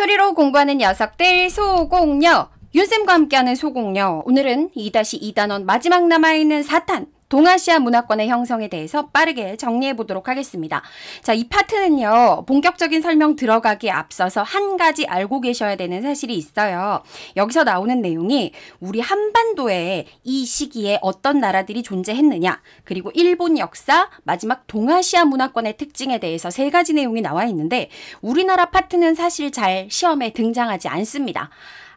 소리로 공부하는 녀석들 소공녀 윤쌤과 함께하는 소공녀 오늘은 2-2단원 마지막 남아있는 4탄 동아시아 문화권의 형성에 대해서 빠르게 정리해 보도록 하겠습니다. 자, 이 파트는요. 본격적인 설명 들어가기 앞서서 한 가지 알고 계셔야 되는 사실이 있어요. 여기서 나오는 내용이 우리 한반도에 이 시기에 어떤 나라들이 존재했느냐, 그리고 일본 역사, 마지막 동아시아 문화권의 특징에 대해서 세 가지 내용이 나와 있는데 우리나라 파트는 사실 잘 시험에 등장하지 않습니다.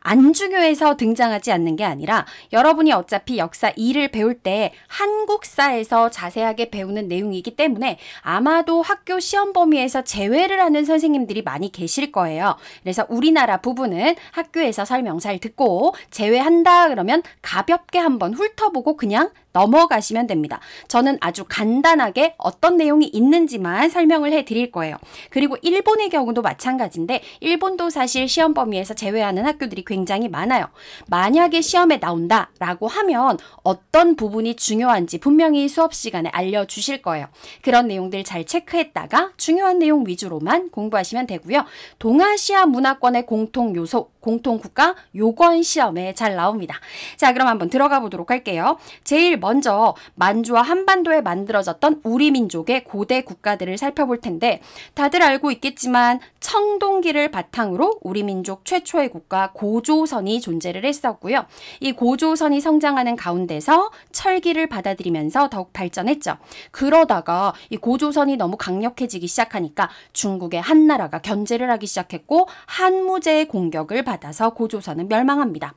안 중요해서 등장하지 않는 게 아니라 여러분이 어차피 역사 2를 배울 때 한국사에서 자세하게 배우는 내용이기 때문에 아마도 학교 시험 범위에서 제외를 하는 선생님들이 많이 계실 거예요. 그래서 우리나라 부분은 학교에서 설명잘 듣고 제외한다 그러면 가볍게 한번 훑어보고 그냥 넘어가시면 됩니다. 저는 아주 간단하게 어떤 내용이 있는지만 설명을 해 드릴 거예요. 그리고 일본의 경우도 마찬가지인데 일본도 사실 시험 범위에서 제외하는 학교들이 굉장히 많아요. 만약에 시험에 나온다라고 하면 어떤 부분이 중요한지 분명히 수업 시간에 알려 주실 거예요. 그런 내용들 잘 체크했다가 중요한 내용 위주로만 공부하시면 되고요. 동아시아 문화권의 공통 요소, 공통 국가 요건 시험에 잘 나옵니다. 자, 그럼 한번 들어가 보도록 할게요. 제일 먼저 만주와 한반도에 만들어졌던 우리 민족의 고대 국가들을 살펴볼 텐데 다들 알고 있겠지만 청동기를 바탕으로 우리 민족 최초의 국가 고조선이 존재를 했었고요. 이 고조선이 성장하는 가운데서 철기를 받아들이면서 더욱 발전했죠. 그러다가 이 고조선이 너무 강력해지기 시작하니까 중국의 한나라가 견제를 하기 시작했고 한무제의 공격을 받아서 고조선은 멸망합니다.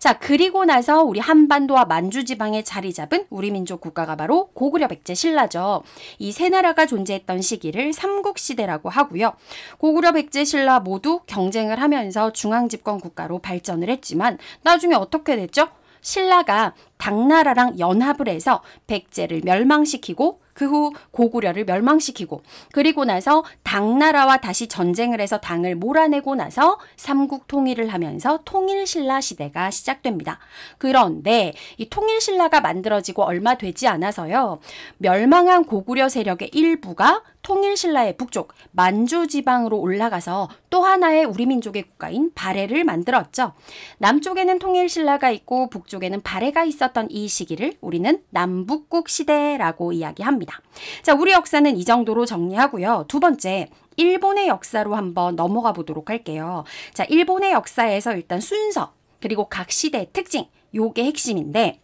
자, 그리고 나서 우리 한반도와 만주 지방에 자리 잡은 우리 민족 국가가 바로 고구려 백제 신라죠. 이 세 나라가 존재했던 시기를 삼국시대라고 하고요. 고구 고구려 백제 신라 모두 경쟁을 하면서 중앙집권 국가로 발전을 했지만 나중에 어떻게 됐죠? 신라가 당나라랑 연합을 해서 백제를 멸망시키고 그 후 고구려를 멸망시키고 그리고 나서 당나라와 다시 전쟁을 해서 당을 몰아내고 나서 삼국 통일을 하면서 통일신라 시대가 시작됩니다. 그런데 이 통일신라가 만들어지고 얼마 되지 않아서요. 멸망한 고구려 세력의 일부가 통일신라의 북쪽 만주 지방으로 올라가서 또 하나의 우리 민족의 국가인 발해를 만들었죠. 남쪽에는 통일신라가 있고 북쪽에는 발해가 있었 흘러던이 시기를 우리는 남북국 시대라고 이야기합니다. 자, 우리 역사는 이 정도로 정리하고요. 두 번째, 일본의 역사로 한번 넘어가 보도록 할게요. 자, 일본의 역사에서 일단 순서, 그리고 각 시대의 특징, 요게 핵심인데,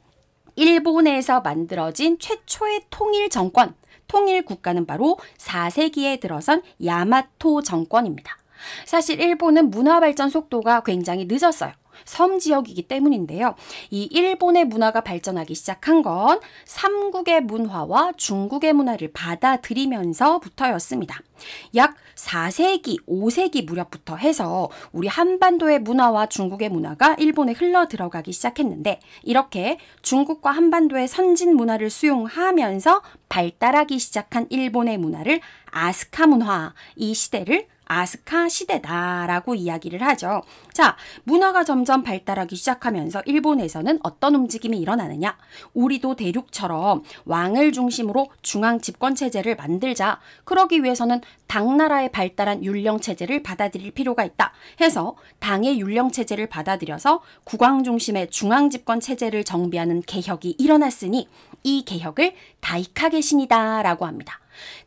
일본에서 만들어진 최초의 통일 정권, 통일 국가는 바로 4세기에 들어선 야마토 정권입니다. 사실 일본은 문화 발전 속도가 굉장히 늦었어요. 섬 지역이기 때문인데요. 이 일본의 문화가 발전하기 시작한 건 삼국의 문화와 중국의 문화를 받아들이면서부터였습니다. 약 4세기, 5세기 무렵부터 해서 우리 한반도의 문화와 중국의 문화가 일본에 흘러 들어가기 시작했는데 이렇게 중국과 한반도의 선진 문화를 수용하면서 발달하기 시작한 일본의 문화를 아스카 문화 이 시대를 아스카 시대다라고 이야기를 하죠. 자, 문화가 점점 발달하기 시작하면서 일본에서는 어떤 움직임이 일어나느냐? 우리도 대륙처럼 왕을 중심으로 중앙 집권 체제를 만들자. 그러기 위해서는 당나라의 발달한 율령 체제를 받아들일 필요가 있다. 해서 당의 율령 체제를 받아들여서 국왕 중심의 중앙 집권 체제를 정비하는 개혁이 일어났으니 이 개혁을 다이카게 신이다라고 합니다.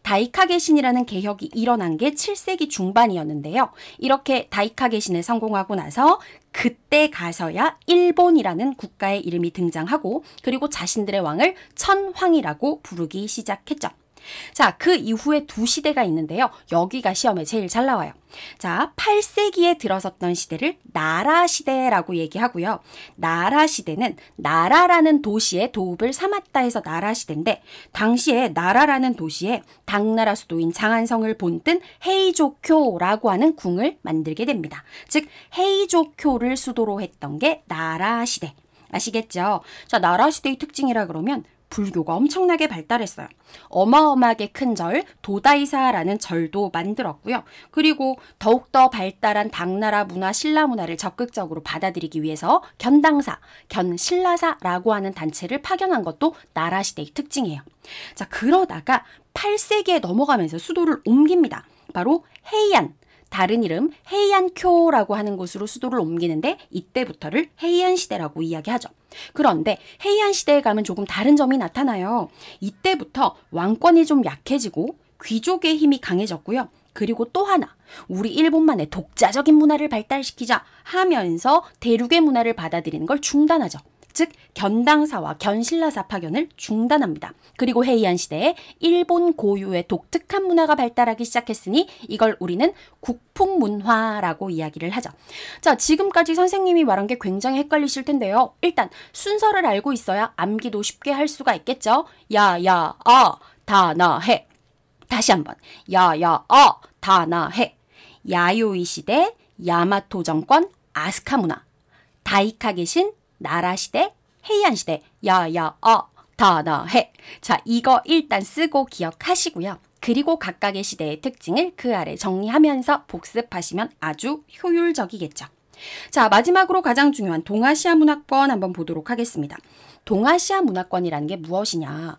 다이카게 신이라는 개혁이 일어난 게 7세기 중반이었는데요. 이렇게 다이카게 신에 성공하고 나서 그때 가서야 일본이라는 국가의 이름이 등장하고 그리고 자신들의 왕을 천황이라고 부르기 시작했죠. 자, 그 이후에 두 시대가 있는데요. 여기가 시험에 제일 잘 나와요. 자, 8세기에 들어섰던 시대를 나라 시대라고 얘기하고요. 나라 시대는 나라라는 도시의 도읍을 삼았다 해서 나라 시대인데 당시에 나라라는 도시에 당나라 수도인 장안성을 본뜬 헤이조쿄라고 하는 궁을 만들게 됩니다. 즉 헤이조쿄를 수도로 했던 게 나라 시대. 아시겠죠? 자, 나라 시대의 특징이라 그러면 불교가 엄청나게 발달했어요. 어마어마하게 큰 절, 도다이사라는 절도 만들었고요. 그리고 더욱더 발달한 당나라 문화, 신라 문화를 적극적으로 받아들이기 위해서 견당사, 견신라사라고 하는 단체를 파견한 것도 나라 시대의 특징이에요. 자, 그러다가 8세기에 넘어가면서 수도를 옮깁니다. 바로 헤이안 다른 이름 헤이안쿄라고 하는 곳으로 수도를 옮기는데 이때부터를 헤이안 시대라고 이야기하죠. 그런데 헤이안 시대에 가면 조금 다른 점이 나타나요. 이때부터 왕권이 좀 약해지고 귀족의 힘이 강해졌고요. 그리고 또 하나 우리 일본만의 독자적인 문화를 발달시키자 하면서 대륙의 문화를 받아들이는 걸 중단하죠. 즉 견당사와 견신라사 파견을 중단합니다. 그리고 헤이안 시대에 일본 고유의 독특한 문화가 발달하기 시작했으니 이걸 우리는 국풍문화라고 이야기를 하죠. 자, 지금까지 선생님이 말한 게 굉장히 헷갈리실 텐데요. 일단 순서를 알고 있어야 암기도 쉽게 할 수가 있겠죠. 야, 야, 아, 다, 나, 해. 다시 한번. 야, 야, 아, 다, 나, 해. 야요이 시대, 야마토 정권, 아스카 문화. 다이카게신, 나라 시대, 해이안 시대, 야야 어 다나해. 자, 이거 일단 쓰고 기억하시고요. 그리고 각각의 시대의 특징을 그 아래 정리하면서 복습하시면 아주 효율적이겠죠. 자, 마지막으로 가장 중요한 동아시아 문화권 한번 보도록 하겠습니다. 동아시아 문화권이라는 게 무엇이냐?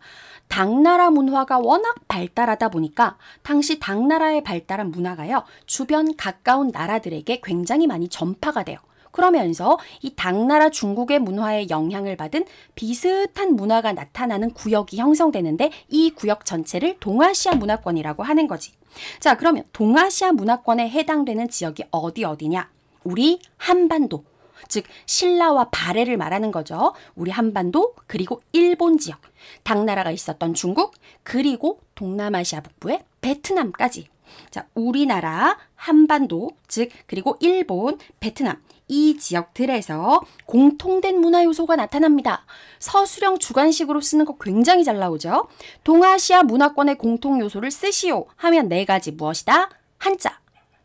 당나라 문화가 워낙 발달하다 보니까 당시 당나라에 발달한 문화가요, 주변 가까운 나라들에게 굉장히 많이 전파가 돼요. 그러면서 이 당나라 중국의 문화에 영향을 받은 비슷한 문화가 나타나는 구역이 형성되는데 이 구역 전체를 동아시아 문화권이라고 하는 거지. 자, 그러면 동아시아 문화권에 해당되는 지역이 어디 어디냐? 우리 한반도. 즉 신라와 발해를 말하는 거죠. 우리 한반도 그리고 일본 지역, 당나라가 있었던 중국 그리고 동남아시아 북부의 베트남까지 자, 우리나라, 한반도, 즉 그리고 일본, 베트남 이 지역들에서 공통된 문화 요소가 나타납니다. 서술형 주관식으로 쓰는 거 굉장히 잘 나오죠. 동아시아 문화권의 공통 요소를 쓰시오 하면 네 가지 무엇이다? 한자,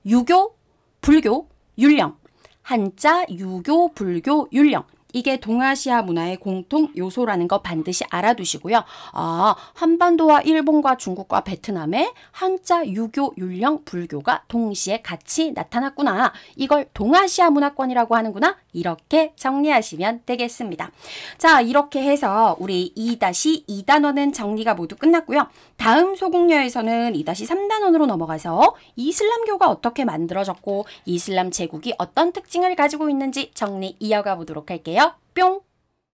유교, 불교, 율령. 한자, 유교, 불교, 율령. 이게 동아시아 문화의 공통 요소라는 거 반드시 알아두시고요. 아, 한반도와 일본과 중국과 베트남에 한자, 유교, 율령, 불교가 동시에 같이 나타났구나. 이걸 동아시아 문화권이라고 하는구나. 이렇게 정리하시면 되겠습니다. 자, 이렇게 해서 우리 2-2단원은 정리가 모두 끝났고요. 다음 소공녀에서는 2-3단원으로 넘어가서 이슬람교가 어떻게 만들어졌고 이슬람 제국이 어떤 특징을 가지고 있는지 정리 이어가 보도록 할게요. 뿅